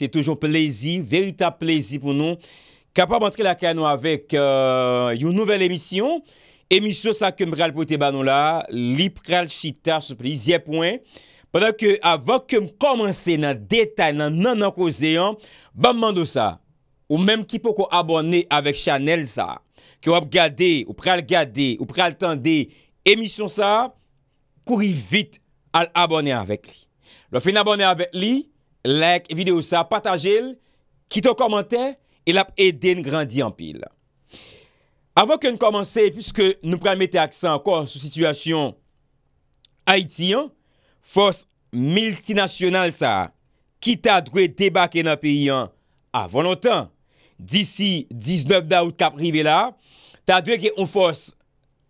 Se toujou plezi, verita plezi pou nou. Kapwa montre la kano avèk yon euh, nouvel emisyon. Emisyon sa kem bral pou te banou la. Li pral chita sou plezièpouen. Padakè avò kem komanse nan detay nan nan ankozeyon. Bamman do sa. Ou mèm ki pou ko abonè avèk chanel sa. Ki wap gade, ou pral gade, ou pral tende emisyon sa. Kouri vit al abonè avèk li. Lo fin abonè avèk li. like videou sa, pataje l, ki to komante, el ap eden grandi an pil. Avo ke nou komanse, puisque nou pre mette aksan an kon sou situasyon Haitian, fos miltinasyonal sa, ki ta dwe debake nan piyan avon an tan, disi 19 daout kap rive la, ta dwe ke ou fos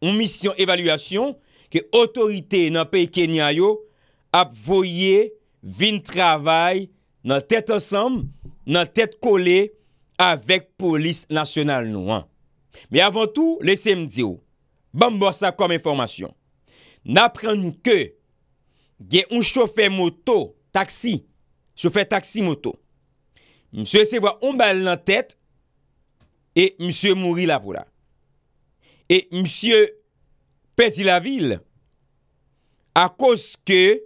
ou misyon evalwasyon ke otorite nan piy kenyanyo ap voye vin travay nan tèt ansanm, nan tèt kole avèk polis nasyonal nou an. Me avan tou, lè se mdi ou, ban mbo sa kom informasyon. Nan pren nou ke, gen un choufe moto, taksi, choufe taksi moto. Mse se vwa oumbal nan tèt, e mse mouri la vou la. E mse pedi la vil, a kos ke,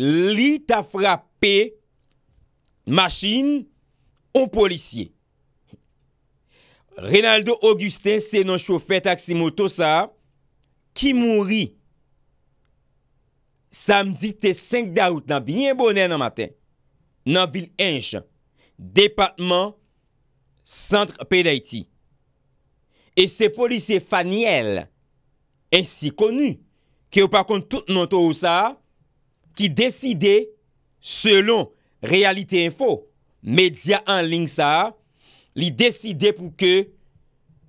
Li ta frape masin ou polisye. Rinaldo Augustin se nan choufe Taksimoto sa ki mouri samdi te 5 daout nan bien bonen nan matin nan vil enj Depatman Santre P.D.A.T. E se polisye faniel ensi konu ki ou pakon tout non to ou sa ki deside selon Realite Info, media en ligne sa, li deside pou ke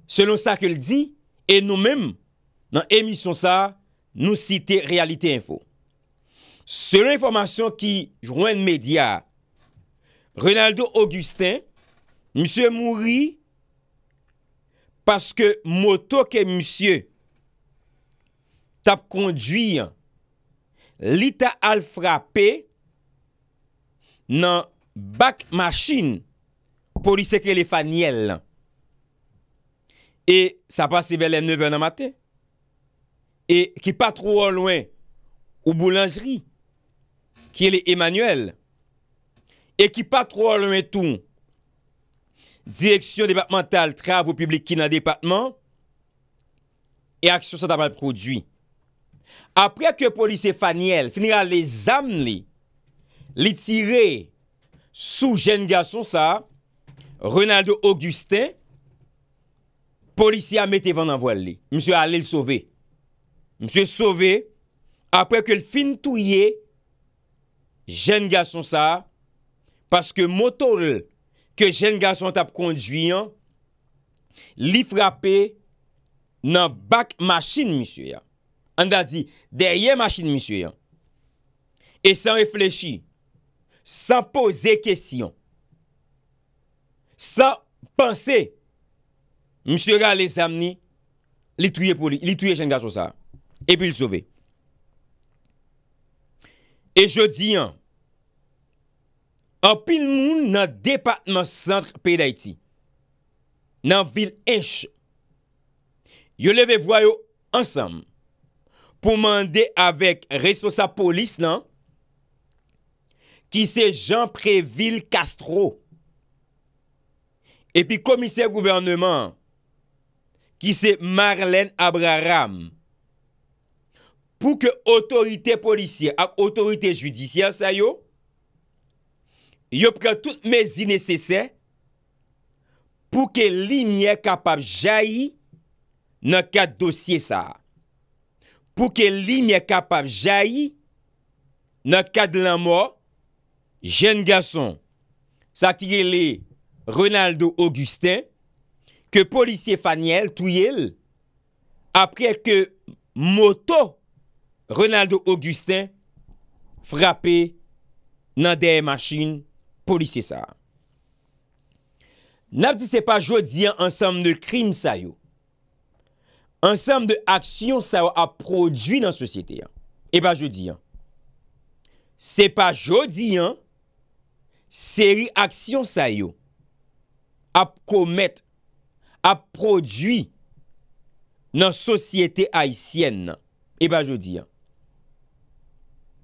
selon sa ke li di, e nou men, nan emisyon sa, nou site Realite Info. Selon informasyon ki jwen media, Ronaldo Augustin, M. Mouri, paske motok e M. tap konduyan lita al frape nan bak machin pou li sekre le fanyel. E sa passe velen 9 an an maten, e ki patrou an lwen ou boulangeri ki el e Emanuel, e ki patrou an lwen tou, direksyon departemental trav ou publik ki nan departement, e aksyon sa tabal prodwi. apre ke polise Fanielle finira le zam li li tire sou jen gason sa Ronaldo Augustin polise a mette van an voil li mswe ale l sove mswe sove apre ke l fin touye jen gason sa paske motore ke jen gason tap konduyen li frape nan bak masin mswe ya An da di, derye machin misyo yon. E san reflechi, san pose kesyon, san panse, misyo ga le zamni, li tuye jen gaso sa, e pi l sove. E jodi yon, an pil moun nan depatman san pey da iti, nan vil enche, yo leve voyo ansam, pou mande avèk responsa polis nan, ki se Jean-Préville Castro, epi komiser gouvernement, ki se Marlène Abraham, pou ke otorite polisye ak otorite judisyen sa yo, yo pre tout mezi nesesè, pou ke li nye kapab jayi nan kat dosye sa. pou ke li mè kapap jayi nan kad lan mò, jen gason, sa tigele Ronaldo Augustin, ke polisye fanyel, touyel, apre ke moto Ronaldo Augustin frape nan dey machin polisye sa. N ap disè pa jò diyan ansam nè krim sa yo, Ansem de aksyon sa yo ap prodwi nan sosyete. E ba jodi. Se pa jodi. Seri aksyon sa yo. Ap komet. Ap prodwi. Nan sosyete aisyen. E ba jodi.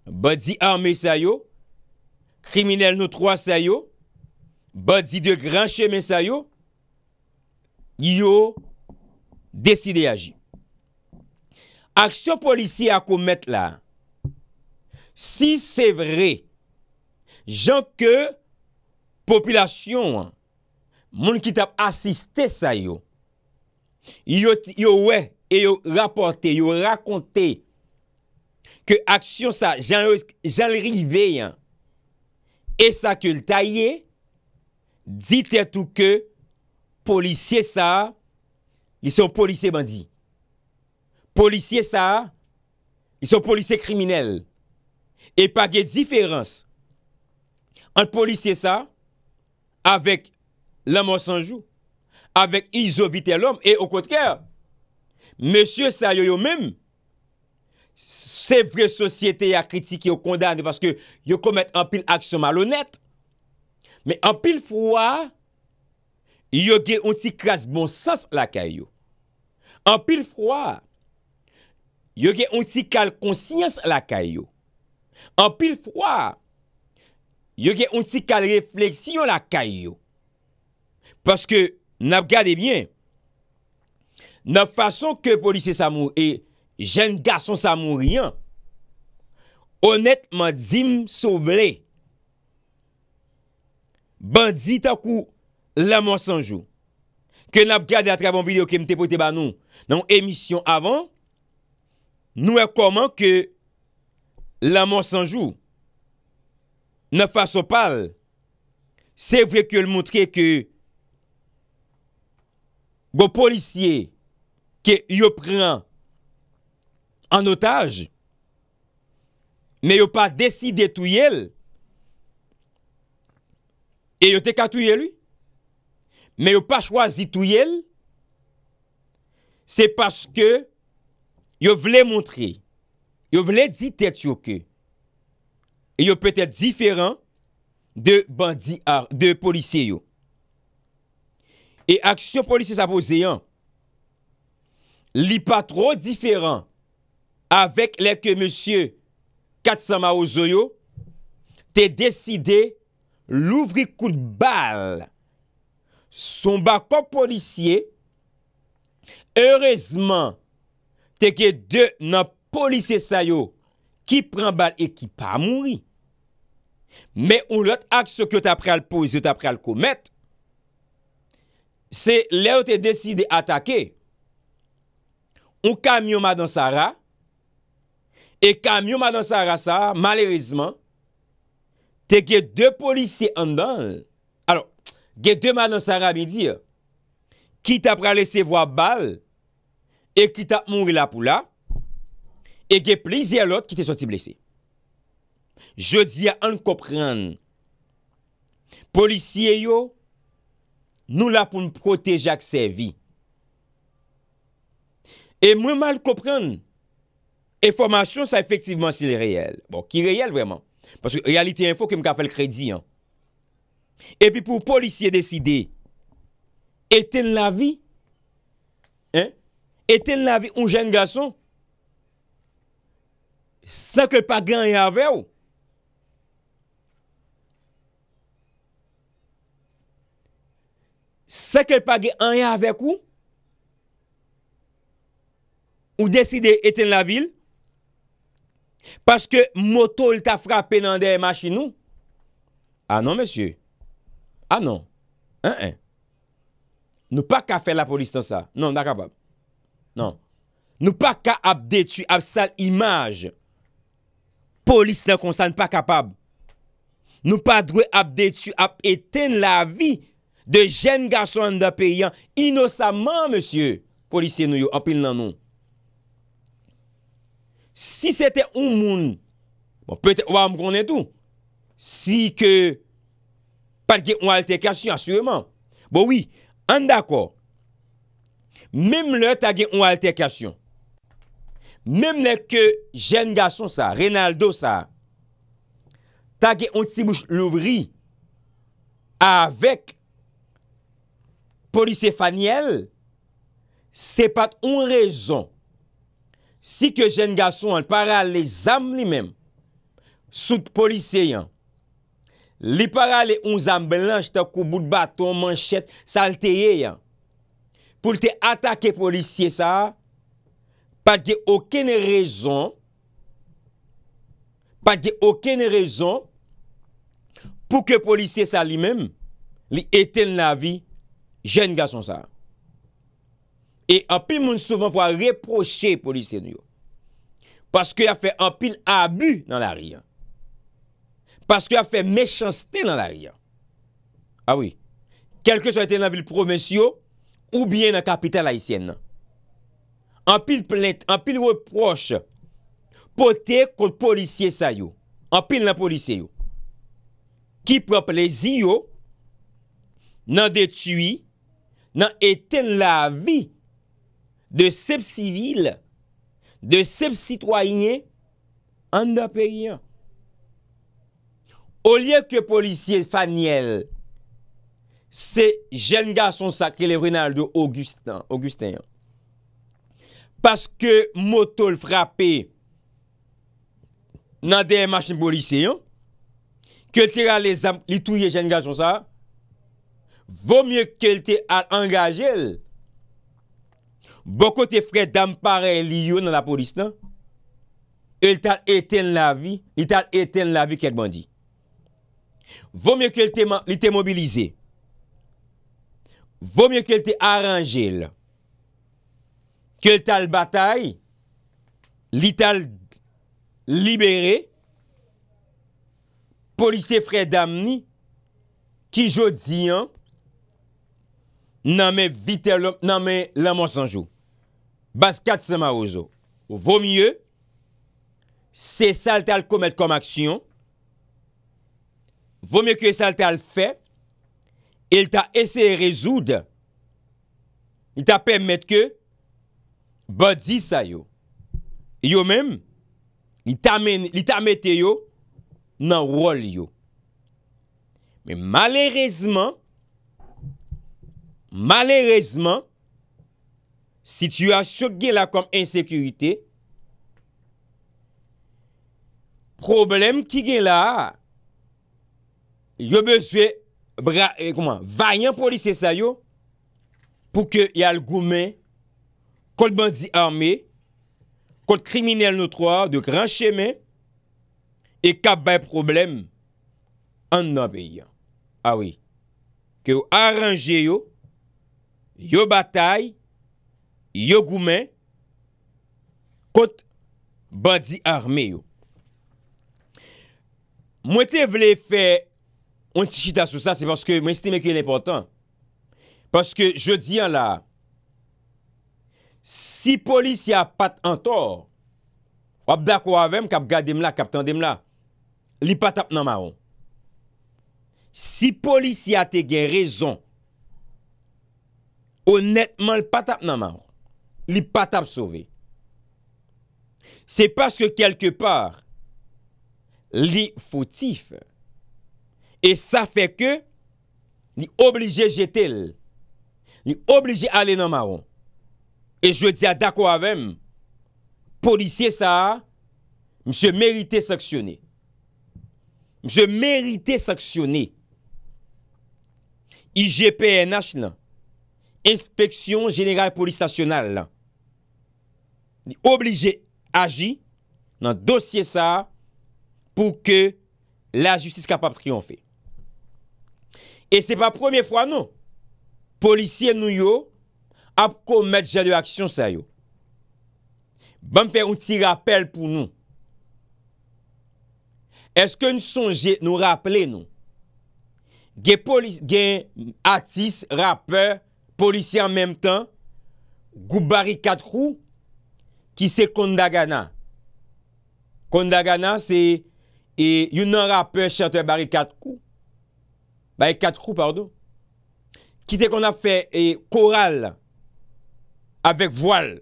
Badi arme sa yo. Kriminel nou troas sa yo. Badi de granche men sa yo. Yo. Yo. Desi de y aji. Aksyon polisi a kou met la. Si se vre. Jan ke. Popilasyon. Moun ki tap asiste sa yo. Yo we. Yo rapote. Yo rakonte. Ke aksyon sa. Jan le rivey. E sa ke l tayye. Dite tou ke. Polisiye sa. Y son polisye bandi. Polisye sa, y son polisye kriminel. E pa ge diferans. An polisye sa, avek la monsanjou, avek izovite l'om, e o kote kèr, mèsyè sa yo yo mèm, se vre sosyete ya kritik yo kondane, paske yo komet an pil aksyon malonèt. Mè an pil fwa, Yo gen yon ti kras bon sas la kay yo. An pil fwa. Yo gen yon ti kal konsyans la kay yo. An pil fwa. Yo gen yon ti kal refleksyon la kay yo. Paske nap gade bien. Nap fason ke polise sa moun. E jen gason sa moun riyan. Onetman di m sou vle. Bandi takou. la monsanjou, ke nap gade atrevan videok e mte pote ba nou, nan emisyon avan, nou e koman ke la monsanjou na fasyo pal, se vwe ke l moutre ke go policye ke yo pre an otaj, me yo pa deside tou yel, e yo te katou yel yi, men yo pa chwazi tou yel, se paske yo vle montre, yo vle ditet yo ke, yo petet diferan de bandi, ah, de polisye yo. E aksyon polisye sa bozeyan, li pa tro diferan avek leke monsye Katsama Osoyo, te deside louvri kout bal, Son bako polisye, heurezman, teke de nan polisye sayo, ki pren bal e ki pa moui. Me ou lot ak se kyo tapre al pou, se tapre al koumet, se le ou te deside atake, ou kam yo madan sara, e kam yo madan sara sa, malerizman, teke de polisye andanl, Ge deman an saran mi dir, ki ta pralese vo ap bal, e ki ta mounvi la pou la, e ge plizi alot ki te soti blese. Je di an kopren, polisye yo, nou la pou m proteja k se vi. E mwen mal kopren, e formasyon sa efektivman si le reyel. Bon, ki reyel vreman. Paske realite info kem ka fel kredi an. Epi pou policye deside, eten la vi, eten la vi un jen gason, seke pa gen yave ou? Seke pa gen yave ou? Ou deside eten la vil? Paske moto lta frape nan dey machin ou? Anon ah mesye? Anon. Ah Anon. Nou pa ka fè la polis tan sa. Non, nan kapab. Non. Nou pa ka ap detu ap sal imaj. Polis nan konsan nan pa kapab. Nou pa drou ap detu ap eten la vi de jen gason nan peyan inosaman, monsieur. Polisye nou yo, apil nan nou. Si sete un moun, bon, pe te wam konen tou, si ke... Pat ge ou alterkasyon, asyeveman. Bo oui, an dakwa. Mem le ta ge ou alterkasyon. Mem le ke jen gason sa, Reynaldo sa, ta ge ontibouche louvri, avek polise faniel, se pat ou rezon, si ke jen gason an para le zam li men, soute poliseyan, Li para li un zam blanj ta kou bout baton, manchet, salteye yon. Poul te atake polisye sa, pati yon oken rezon. Pati yon oken rezon pou ke polisye sa li menm li eten la vi jen gason sa. E api moun soufan pou a reproche polisye nou. Paske a fe api n abu nan la ri yon. Paske a fe mèchanstè nan la riyan. A ah wè. Kelke sou eten nan vil provensyo, ou bien nan kapital haisyen nan. An pil plète, an pil wè proche, pote kon policye sayo. An pil nan policye yo. Ki prop le ziyo, nan detuy, nan eten la vi de sep sivil, de sep sitwayen, an da periyan. O liye ke polisye fanyel, se jen gason sakre le vrenal de Augustin. Paske motol frape nan dey en machin polisye yon, ke l tira li touye jen gason sa, vo mye ke l te al angaje el, bokote fred ampare li yo nan la polisye nan, el tal eten la vi, il tal eten la vi kel bandi. Vou mye ke li te mobilize. Vou mye ke li te aranje. Ke li tal batay. Li tal libere. Polise fredam ni. Ki jo di an. Nan men la monsanjou. Bas kat se ma ouzo. Vou mye. Se sal tal komet kom aksyon. Vomye kwe sa lte al fe, el ta ese rezoud, il ta pemet ke, badi sa yo. Yo men, li ta mette yo, nan rol yo. Men malerezman, malerezman, si tu a chok gen la kom ensekurite, problem ki gen la a, yo bezwe, eh, vayan polise sa yo, pou ke yal goumen, kote bandi arme, kote kriminel notroar, de gran chemen, e kap bay problem, an nabeyan. Awi, ah ke yo aranje yo, yo batay, yo goumen, kote bandi arme yo. Mwen te vle fey, mwen ti chita sou sa, se paske mwen stime ki lèpontan, paske je diyan la, si polisi a pat an to, wap da kwa avèm, kap gade mla, kap tande mla, li pat ap nan maron. Si polisi a te gen rezon, honètman li pat ap nan maron, li pat ap sove. Se paske kelke par, li foutif, foutif, E sa fe ke, ni oblije jetel, ni oblije ale nan maron. E jwe diya dako avèm, polisye sa, mse merite saksyonè. Mse merite saksyonè. IGPNH lan, Inspeksyon Generale Polis Stational lan, ni oblije aji nan dosye sa pou ke la justice kapap triyonfe. E se pa premier fwa nou. Polisye nou yo ap komet jadew aksyon sa yo. Bam fe un ti rappel pou nou. Eske nou sonje nou rappele nou. Gen atis, rappel, polisye an menm tan. Gou bari katkou. Ki se kondagana. Kondagana se e, yon nan rappel chante bari katkou. Baye kat kou pardou. Kite kon a fe e, koral avek voal.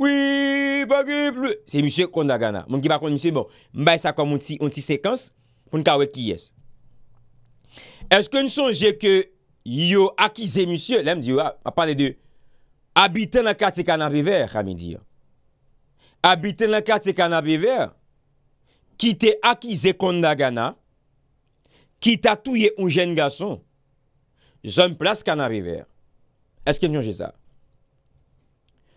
Oui, bagi plou. Se msye kon da gana. Mwen ki bakon msye, mwen bon, baye sa kon moun ti sekans pou mwen ka wet ki yes. Eske nou sonje ke yo akize msye? La m di yo, a pale de abiten la kat se kanan beve, kha mi di yo. Abiten la kat se kanan beve ki te akize kon da gana ki tatouye ou jen gason, jen son plas kan aviver. Eske nyon jesa?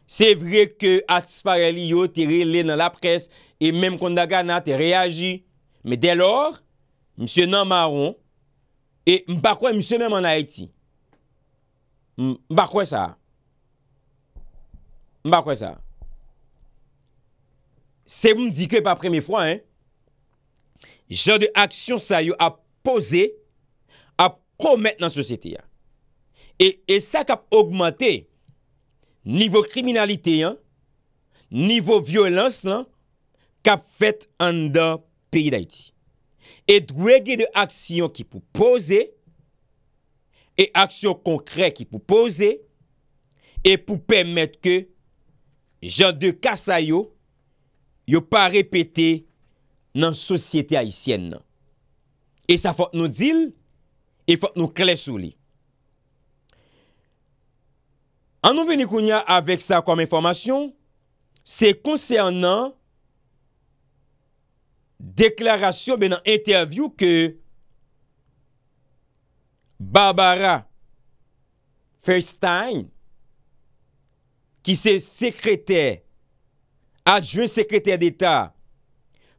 Se vre ke atis pareli yo, te rile nan la pres, e menm kon da gana, te reagi, me delor, mse nan maron, e mbakwe mse menm an Haiti. Mbakwe sa. Mbakwe sa. Se mdike pa preme fwa, jen son de aksyon sa yo ap poze ap promet nan sosyete ya. E, e sa kap augmente nivou kriminalite ya, nivou vyolans lan, kap fet an dan peyi da iti. E dwege de aksyon ki pou poze, e aksyon konkre ki pou poze, e pou pemet ke jan de kasa yo, yo pa repete nan sosyete aisyen lan. E sa fote nou dil, e fote nou kles sou li. An nou veni kounya avèk sa kom informasyon, se konsernan deklarasyon be nan interview ke Barbara Feinstein, ki se sekreter, adjwen sekreter d'Etat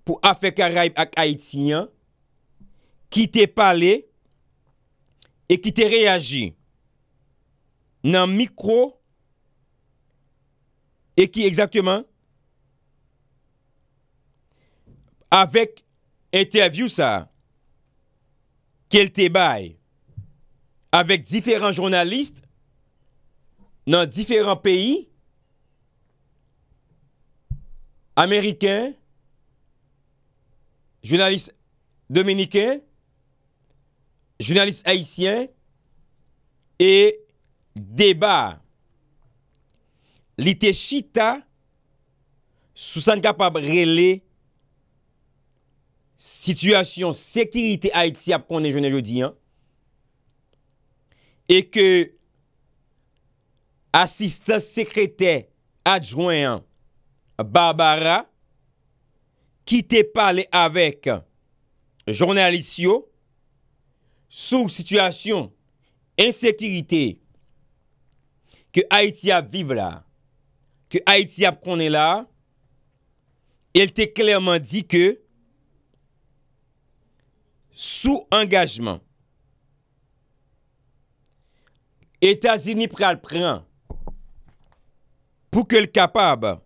pou Afrika Raib ak Haitian, ki te pale, e ki te reagi, nan mikro, e ki, exactement, avek, interview sa, kel te bay, avek, diferant jounalist, nan diferant peyi, Ameriken, jounalist, Dominiken, jounalist haitien, e deba li te chita sou san kapab rele situasyon sekirite haitia pou konen jounen jodi. E ke asistan sekrete adjouen Barbara kite pale avek jounalist yo sous situation insécurité que Haïti a vive là, que Haïti a prôné là, elle t'a clairement dit que sous engagement, États-Unis pral prend pour que le capable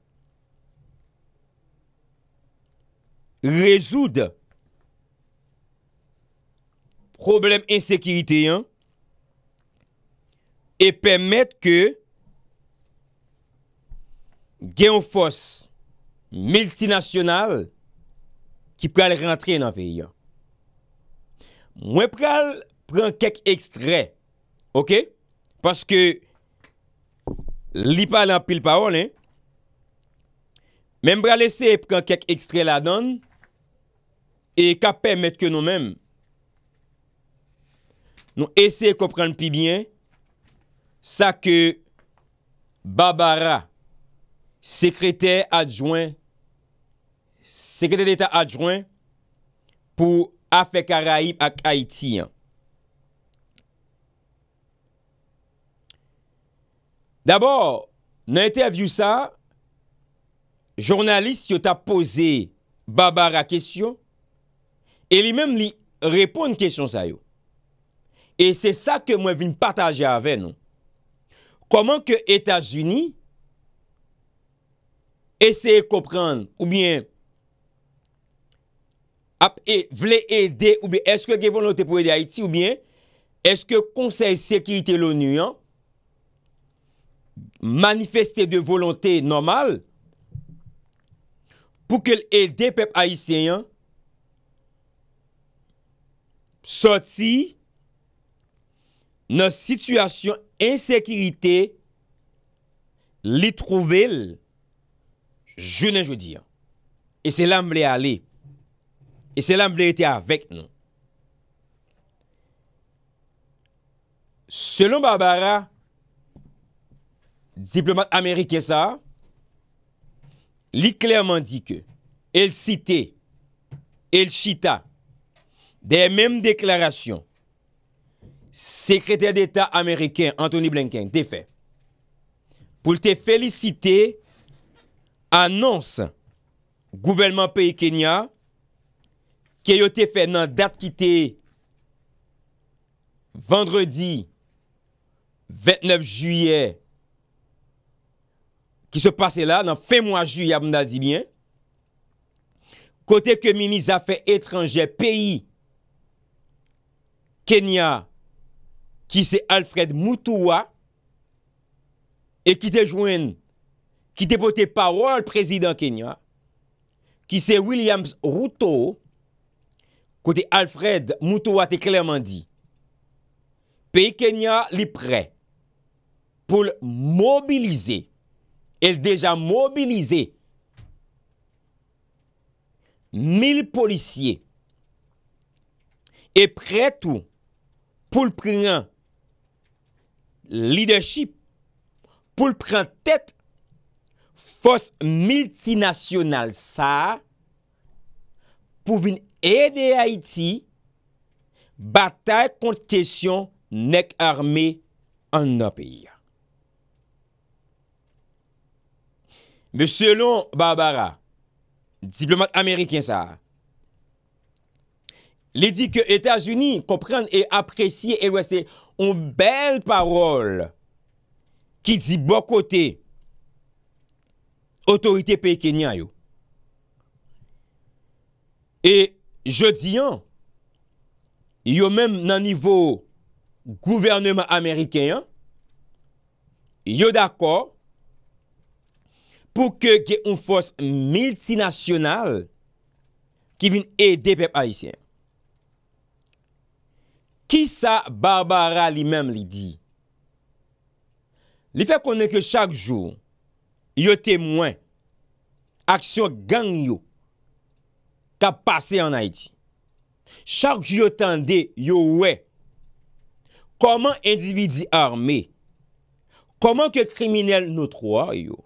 résoudre problem ensekiritè yon, e pèmèt ke gen fòs miltinasyonal ki pral rentre nan fè yon. Mwen pral pran kek ekstrè, ok, paske li palan pil paon, men bral ese pran kek ekstrè la don, e ka pèmèt ke nou mèm, Nou esey komprende pi byen sa ke Babara sekreter adjouen pou Afek Araib ak Haiti. Dabor nou ente avyou sa, jounalist yo ta pose Babara kesyon e li menm li repon kesyon sa yo. E se sa ke mwen vin pataje ave nou. Koman ke Etats-Unis eseye kopran ou bien ap e vle ede ou bien eske ge volante pou ede Haiti ou bien eske konsey sekirite l'ONU manifeste de volante normal pou ke el ede pep Haitien soti nan situasyon ensekirite li trouvel jounen joudi. E se lan mble ale. E se lan mble ete avek nou. Selon Barbara, diplomat Amerike sa, li klerman di ke el site, el chita, de menm deklarasyon sekreter d'Etat Ameriken, Anthony Blinken, te fe. Poul te felicite, anons, gouvernement peye Kenya, ki yo te fe nan dat ki te, vendredi, 29 juye, ki se pase la, nan fe mwa juye, amna di bien, kote kemini zafen etranje, peyi, Kenya, qui c'est Alfred Moutoua, et qui te joint, qui te porte parole président Kenya, qui c'est Williams Ruto, côté Alfred Moutoua te clairement dit, pays Kenya est prêt pour mobiliser, et déjà mobilisé 1000 policiers, et prêt tout pour prendre Lidechip pou l prentet fos miltinasyonal sa pou vin ede Haiti batal konteksyon nek arme an nan peyi. Mwen selon Barbara, diplomat Ameriken sa, Lè di ke Etats-Unis komprenne e apresye e wè se yon bel parol ki di bo kote otorite pe kenya yo. E jè di yon, yo mèm nan nivou gouvernement ameriken, yo d'akò pou ke gen yon fòs miltinasyonal ki vin e de pep haisyen. Ki sa Barbara li mem li di? Li fe konen ke chak joun, yo temwen, aksyon gang yo, ka pase an Haiti. Chak joun tende, yo we, koman individi arme, koman ke kriminel nou troa yo,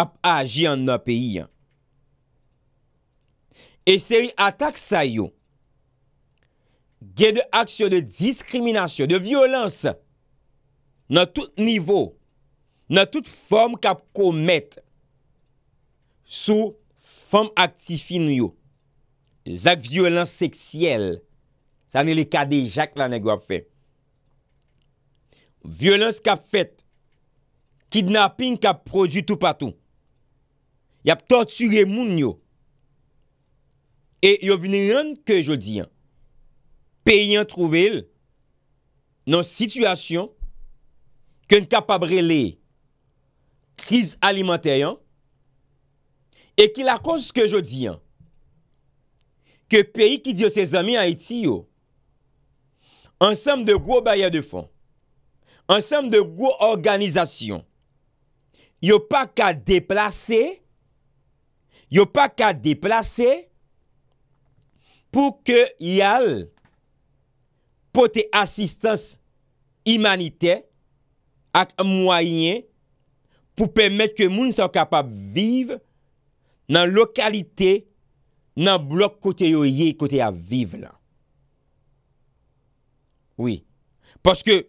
ap aji an nou peyi an. E se yon atak sa yo, gen de aksyon de diskriminasyon, de vyolans, nan tout nivou, nan tout fom kap komet, sou fom aktifin yo, zak vyolans seksyel, sa ne le kade jak la negwap fe. Vyolans kap fet, kidnapping kap produ tout patou, yap torturye moun yo, e yo vini yon ke jodi an, pey yon trouvel nan situasyon ke n kapabre le kriz alimentaryon e ki la kos ke jodi an ke pey ki diyo se zami an eti yo ansem de gwo bayan de fon ansem de gwo organizasyon yo pa ka deplase yo pa ka deplase pou ke yal pote asistans imanite ak mwayen pou pemet ke moun sa kapap vive nan lokalite nan blok kote yo ye kote a vive la. Oui, paske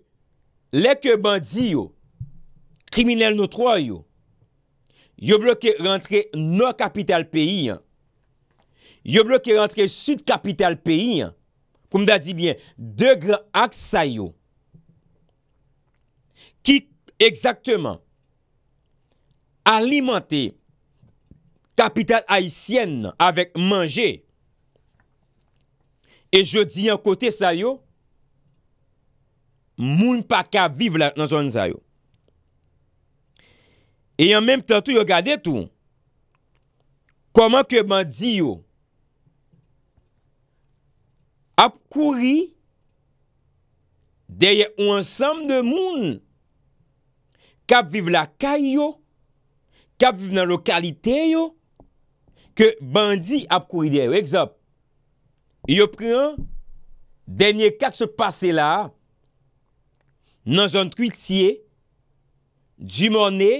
leke bandi yo, kriminel notroy yo, yo blok rentre no kapital peyi an, yo blok rentre sud kapital peyi an, Koum da di byen, de gran aks sa yo. Ki, ekzakteman, alimante kapital aisyen avèk manje. E jodi yon kote sa yo, moun pa ka vive nan zon zayo. E yon menm tentou yo gade tou, kouman keman di yo, ap kouri deye ou ansam de moun, kap vive la kay yo, kap vive nan lokalite yo, ke bandi ap kouri deye. Ou egzop, yo pren denye kak se pase la, nan zon truitye, di moun e,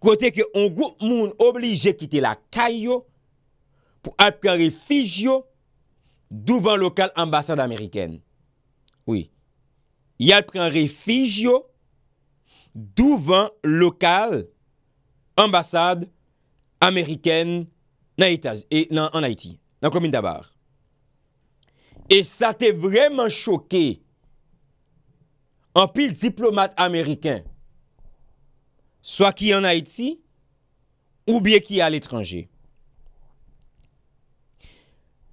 kote ke on gout moun oblije kite la kay yo, pou ap kari fig yo, d'ouvan lokal ambasade Ameriken. Oui. Yal pren refijyo d'ouvan lokal ambasade Ameriken nan Haiti, nan komine d'Abar. E sa te vreman choke an pil diplomat Ameriken. Soa ki an Haiti ou bie ki an l'etranje.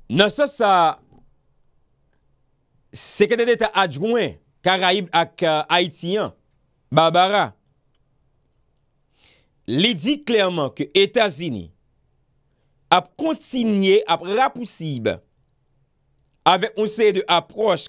nan sa sa sekwete de ta adjouen Karaib ak euh, Haitian Babara li di klerman ke Etasini ap kontinye ap rapousib ave onse de aprosh